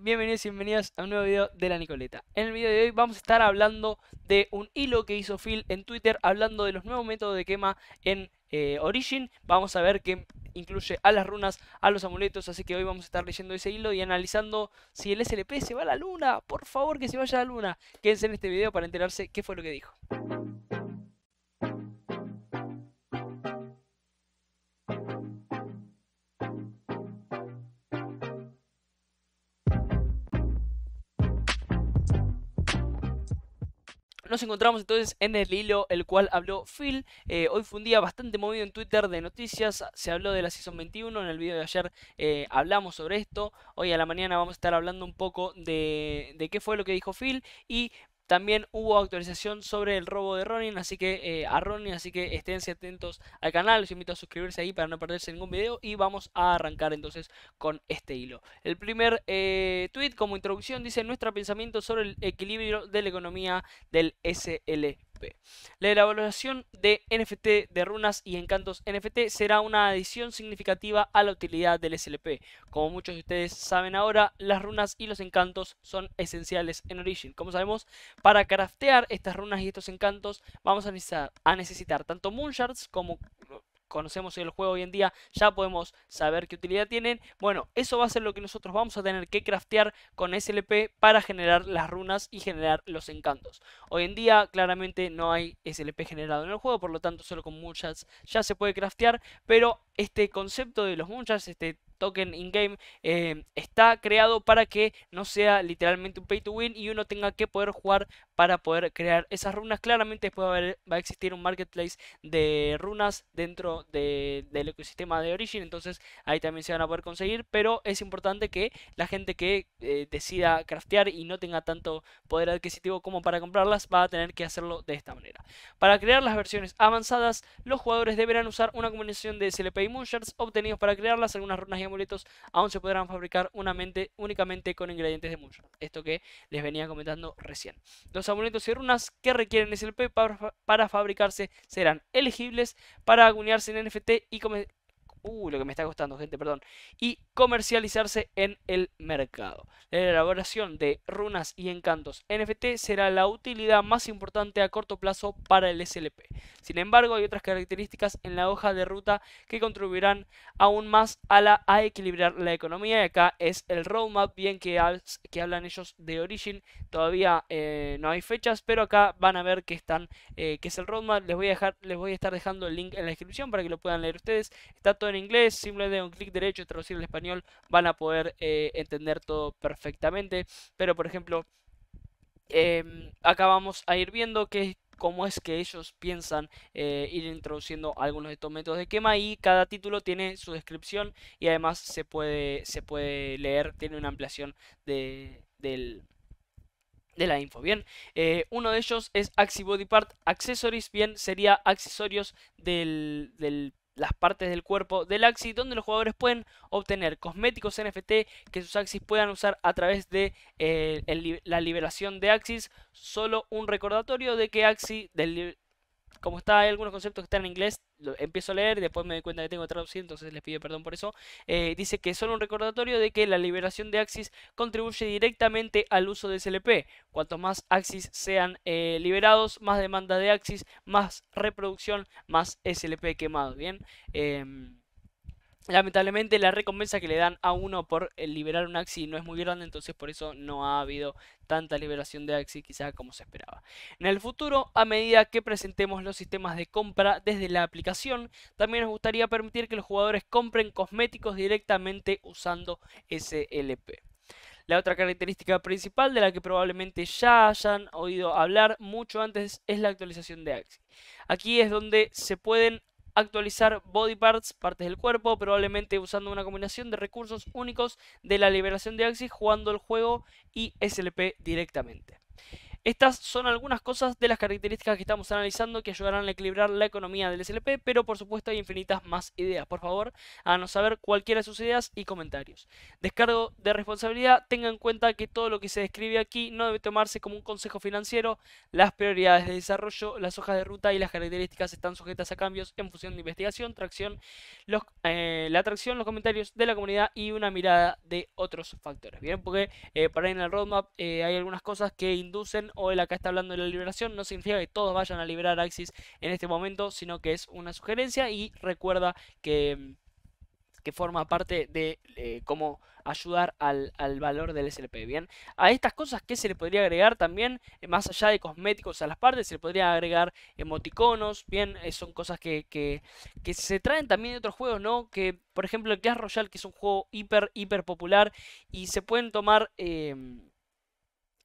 bienvenidos y bienvenidas a un nuevo video de la Nicoleta. En el video de hoy vamos a estar hablando de un hilo que hizo Phil en Twitter hablando de los nuevos métodos de quema en eh, Origin. Vamos a ver que incluye a las runas, a los amuletos, así que hoy vamos a estar leyendo ese hilo y analizando si el SLP se va a la luna. Por favor que se vaya a la luna. Quédense en este video para enterarse qué fue lo que dijo. nos encontramos entonces en el hilo el cual habló Phil. Eh, hoy fue un día bastante movido en Twitter de noticias. Se habló de la Season 21. En el video de ayer eh, hablamos sobre esto. Hoy a la mañana vamos a estar hablando un poco de, de, qué fue lo que dijo Phil. Y también hubo actualización sobre el robo de Ronin, así que eh, a así que esténse atentos al canal. Los invito a suscribirse ahí para no perderse ningún video. Y vamos a arrancar entonces con este hilo. El primer eh, tweet como introducción dice nuestro pensamiento sobre el equilibrio de la economía del SL la evaluación de NFT de runas y encantos NFT será una adición significativa a la utilidad del SLP. Como muchos de ustedes saben ahora, las runas y los encantos son esenciales en Origin. Como sabemos, para craftear estas runas y estos encantos vamos a necesitar, a necesitar tanto Moonshards como conocemos el juego hoy en día, ya podemos saber qué utilidad tienen. Bueno, eso va a ser lo que nosotros vamos a tener que craftear con SLP para generar las runas y generar los encantos. Hoy en día claramente no hay SLP generado en el juego, por lo tanto solo con muchas ya se puede craftear, pero este concepto de los muchas, este token in-game, eh, está creado para que no sea literalmente un pay to win y uno tenga que poder jugar para poder crear esas runas. Claramente después va a, existir un marketplace de runas dentro del ecosistema de Origin, entonces ahí también se van a poder conseguir, pero es importante que la gente que eh, decida craftear y no tenga tanto poder adquisitivo como para comprarlas, va a tener que hacerlo de esta manera. Para crear las versiones avanzadas, los jugadores deberán usar una combinación de SLP y Moonshards obtenidos para crearlas, algunas runas y amuletos, aún se podrán fabricar únicamente con ingredientes de mucho. Esto que les venía comentando recién. Los amuletos y runas que requieren SLP para, para fabricarse serán elegibles para agunearse en NFT y, Uh, lo que me está costando, gente, perdón. Y comercializarse en el mercado. La elaboración de runas y encantos NFT será la utilidad más importante a corto plazo para el SLP. Sin embargo, hay otras características en la hoja de ruta que contribuirán aún más a, la, a equilibrar la economía. Y acá es el roadmap, bien que, hablan ellos de Origin. Todavía eh, no hay fechas, pero acá van a ver que están, eh, que es el roadmap. Les voy a dejar, les voy a estar dejando el link en la descripción para que lo puedan leer ustedes. Está todo en inglés, simplemente un clic derecho traducir al español, van a poder eh, entender todo perfectamente. Pero por ejemplo, eh, acá vamos a ir viendo que cómo es que ellos piensan eh, ir introduciendo algunos de estos métodos de quema y cada título tiene su descripción y además se puede, se puede leer, tiene una ampliación de, de la info. Bien, eh, uno de ellos es Axi Body Part Accessories, bien, sería accesorios del, del las partes del cuerpo del Axis, donde los jugadores pueden obtener cosméticos NFT que sus Axis puedan usar a través de eh, la liberación de Axis. Solo un recordatorio de que Axis, del, como está, hay algunos conceptos que están en inglés, empiezo a leer y después me doy cuenta que tengo traducido, entonces les pido perdón por eso. Eh, dice que es solo un recordatorio de que la liberación de Axis contribuye directamente al uso de SLP. Cuanto más Axis sean eh, liberados, más demanda de Axis, más reproducción, más SLP quemado. Bien. Em, Lamentablemente la recompensa que le dan a uno por eh, liberar un Axi no es muy grande, entonces por eso no ha habido tanta liberación de Axi quizá como se esperaba. En el futuro, a medida que presentemos los sistemas de compra desde la aplicación, también nos gustaría permitir que los jugadores compren cosméticos directamente usando SLP. La otra característica principal de la que probablemente ya hayan oído hablar mucho antes es la actualización de Axi. Aquí es donde se pueden actualizar body parts, partes del cuerpo, probablemente usando una combinación de recursos únicos de la liberación de Axis, jugando el juego y SLP directamente. Estas son algunas cosas de las características que estamos analizando que ayudarán a equilibrar la economía del SLP, pero por supuesto hay infinitas más ideas. Por favor, háganos saber cualquiera de sus ideas y comentarios. Descargo de responsabilidad, tenga en cuenta que todo lo que se describe aquí no debe tomarse como un consejo financiero. Las prioridades de desarrollo, las hojas de ruta y las características están sujetas a cambios en función de investigación, tracción, los, eh, la atracción, los comentarios de la comunidad y una mirada de otros factores. Bien, porque eh, para en el roadmap eh, hay algunas cosas que inducen o el acá está hablando de la liberación, no significa que todos vayan a liberar Axis en este momento, sino que es una sugerencia y recuerda que, mm, que forma parte de eh, cómo ayudar al, valor del SLP. Bien, a estas cosas que se le podría agregar también, eh, más allá de cosméticos a las partes, se le podría agregar emoticonos, bien, eh, son cosas que, se traen también de otros juegos, ¿no? Que, por ejemplo, el Clash Royale, que es un juego hiper, hiper popular y se pueden tomar...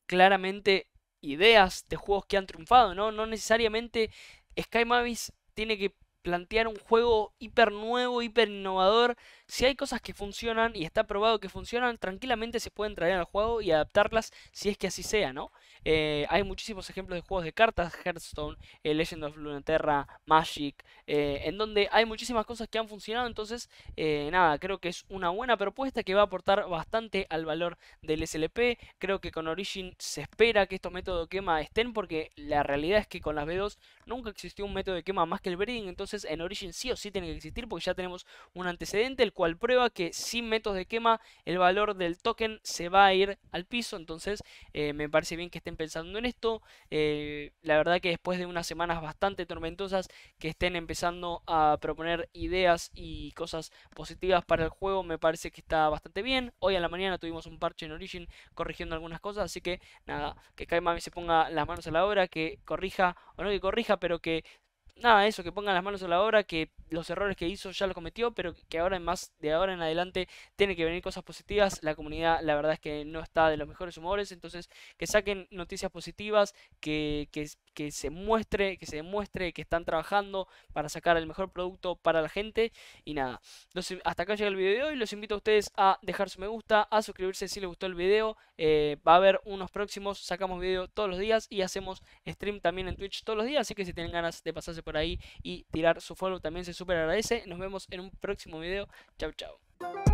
claramente ideas de juegos que han triunfado, ¿no? No necesariamente Sky Mavis tiene que plantear un juego hiper nuevo, hiper innovador. Si hay cosas que funcionan y está probado que funcionan, tranquilamente se pueden traer al juego y adaptarlas si es que así sea, ¿no? Eh, hay muchísimos ejemplos de juegos de cartas, Hearthstone, eh, Legend of Lunaterra, Magic, eh, en donde hay muchísimas cosas que han funcionado. Entonces, nada, creo que es una buena propuesta que va a aportar bastante al valor del SLP. Creo que con Origin se espera que estos métodos de quema estén, porque la realidad es que con las B2 nunca existió un método de quema más que el breeding. Entonces, en Origin sí o sí tiene que existir porque ya tenemos un antecedente el cual prueba que sin métodos de quema el valor del token se va a ir al piso. Entonces eh, me parece bien que estén pensando en esto. Eh, la verdad que después de unas semanas bastante tormentosas que estén empezando a proponer ideas y cosas positivas para el juego me parece que está bastante bien. Hoy a la mañana tuvimos un parche en Origin corrigiendo algunas cosas, así que nada, que Kaimami se ponga las manos a la obra, que corrija, o no que corrija, pero que nada, eso, que pongan las manos a la obra, que los errores que hizo ya los cometió, pero que ahora en más, de ahora en adelante tiene que venir cosas positivas. La comunidad, la verdad es que no está de los mejores humores, entonces que saquen noticias positivas, que, que que se muestre, que se demuestre que están trabajando para sacar el mejor producto para la gente. Y nada, hasta acá llega el video de hoy. Los invito a ustedes a dejar su me gusta, a suscribirse si les gustó el video. Eh, va a haber unos próximos, sacamos video todos los días y hacemos stream también en Twitch todos los días. Así que si tienen ganas de pasarse por ahí y tirar su follow también se super agradece. Nos vemos en un próximo video. Chau, chau.